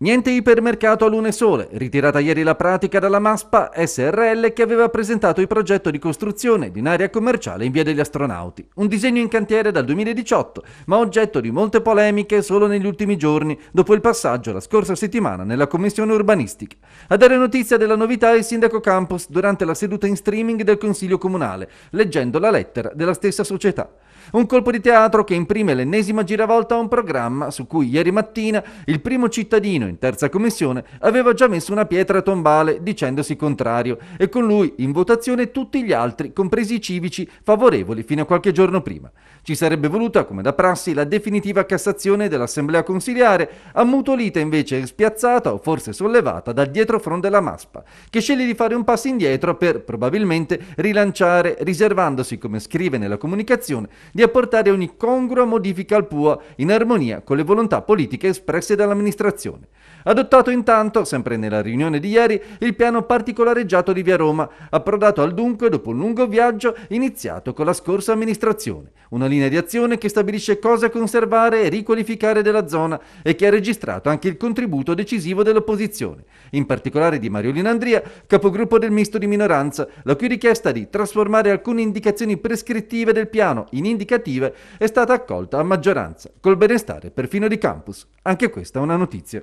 Niente ipermercato a lune sole, ritirata ieri la pratica dalla MASPA SRL che aveva presentato il progetto di costruzione di un'area commerciale in via degli astronauti, un disegno in cantiere dal 2018, ma oggetto di molte polemiche solo negli ultimi giorni, dopo il passaggio la scorsa settimana nella commissione urbanistica. A dare notizia della novità è il sindaco Campos durante la seduta in streaming del Consiglio Comunale, leggendo la lettera della stessa società. Un colpo di teatro che imprime l'ennesima giravolta a un programma su cui ieri mattina il primo cittadino in terza commissione aveva già messo una pietra tombale dicendosi contrario e con lui in votazione tutti gli altri, compresi i civici, favorevoli fino a qualche giorno prima. Ci sarebbe voluta, come da prassi, la definitiva cassazione dell'assemblea consiliare, ammutolita invece e spiazzata o forse sollevata dal dietrofront della Maspa, che sceglie di fare un passo indietro per probabilmente rilanciare, riservandosi, come scrive nella comunicazione, di apportare ogni congrua modifica al PUA in armonia con le volontà politiche espresse dall'amministrazione. Adottato intanto, sempre nella riunione di ieri, il piano particolareggiato di Via Roma, approdato al dunque dopo un lungo viaggio iniziato con la scorsa amministrazione. Una linea di azione che stabilisce cosa conservare e riqualificare della zona e che ha registrato anche il contributo decisivo dell'opposizione, in particolare di Mariolina Andria, capogruppo del misto di minoranza, la cui richiesta di trasformare alcune indicazioni prescrittive del piano in indicative è stata accolta a maggioranza, col benestare perfino di campus. Anche questa è una notizia.